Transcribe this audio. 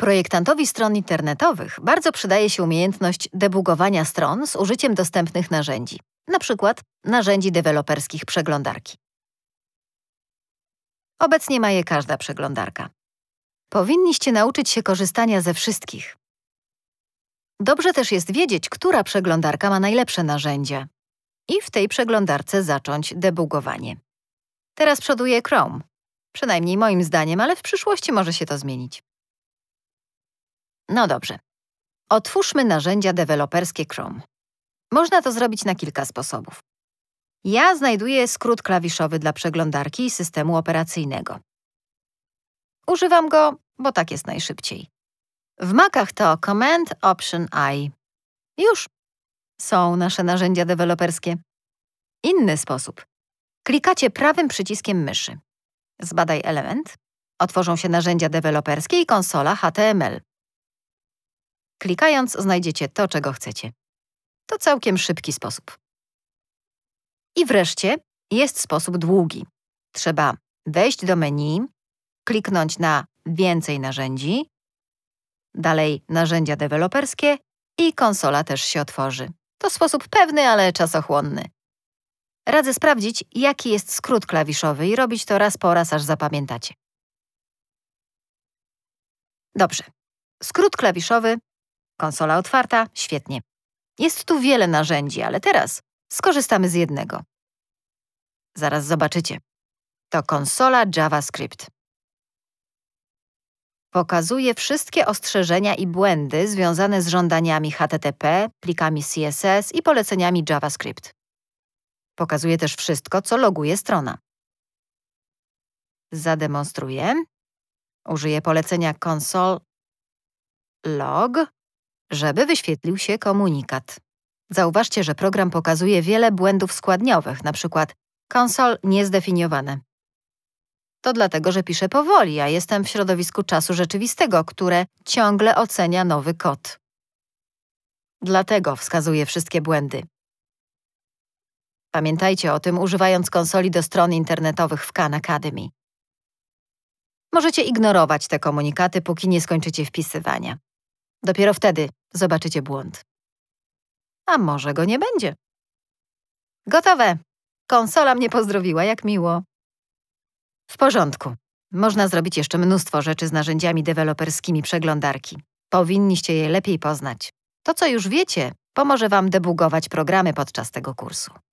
Projektantowi stron internetowych bardzo przydaje się umiejętność debugowania stron z użyciem dostępnych narzędzi, np. Na narzędzi deweloperskich przeglądarki. Obecnie ma je każda przeglądarka. Powinniście nauczyć się korzystania ze wszystkich. Dobrze też jest wiedzieć, która przeglądarka ma najlepsze narzędzia i w tej przeglądarce zacząć debugowanie. Teraz przoduje Chrome. Przynajmniej moim zdaniem, ale w przyszłości może się to zmienić. No dobrze. Otwórzmy narzędzia deweloperskie Chrome. Można to zrobić na kilka sposobów. Ja znajduję skrót klawiszowy dla przeglądarki i systemu operacyjnego. Używam go, bo tak jest najszybciej. W Macach to Command Option I. Już są nasze narzędzia deweloperskie. Inny sposób. Klikacie prawym przyciskiem myszy. Zbadaj element. Otworzą się narzędzia deweloperskie i konsola HTML. Klikając znajdziecie to, czego chcecie. To całkiem szybki sposób. I wreszcie jest sposób długi. Trzeba wejść do menu, kliknąć na Więcej narzędzi, dalej Narzędzia deweloperskie i konsola też się otworzy. To sposób pewny, ale czasochłonny. Radzę sprawdzić, jaki jest skrót klawiszowy i robić to raz po raz, aż zapamiętacie. Dobrze. Skrót klawiszowy Konsola otwarta, świetnie. Jest tu wiele narzędzi, ale teraz skorzystamy z jednego. Zaraz zobaczycie. To konsola JavaScript. Pokazuje wszystkie ostrzeżenia i błędy związane z żądaniami HTTP, plikami CSS i poleceniami JavaScript. Pokazuje też wszystko, co loguje strona. Zademonstruję. Użyję polecenia console log żeby wyświetlił się komunikat. Zauważcie, że program pokazuje wiele błędów składniowych, np. konsol niezdefiniowane. To dlatego, że piszę powoli, a jestem w środowisku czasu rzeczywistego, które ciągle ocenia nowy kod. Dlatego wskazuję wszystkie błędy. Pamiętajcie o tym, używając konsoli do stron internetowych w Khan Academy. Możecie ignorować te komunikaty, póki nie skończycie wpisywania. Dopiero wtedy zobaczycie błąd. A może go nie będzie. Gotowe. Konsola mnie pozdrowiła, jak miło. W porządku. Można zrobić jeszcze mnóstwo rzeczy z narzędziami deweloperskimi przeglądarki. Powinniście je lepiej poznać. To, co już wiecie, pomoże Wam debugować programy podczas tego kursu.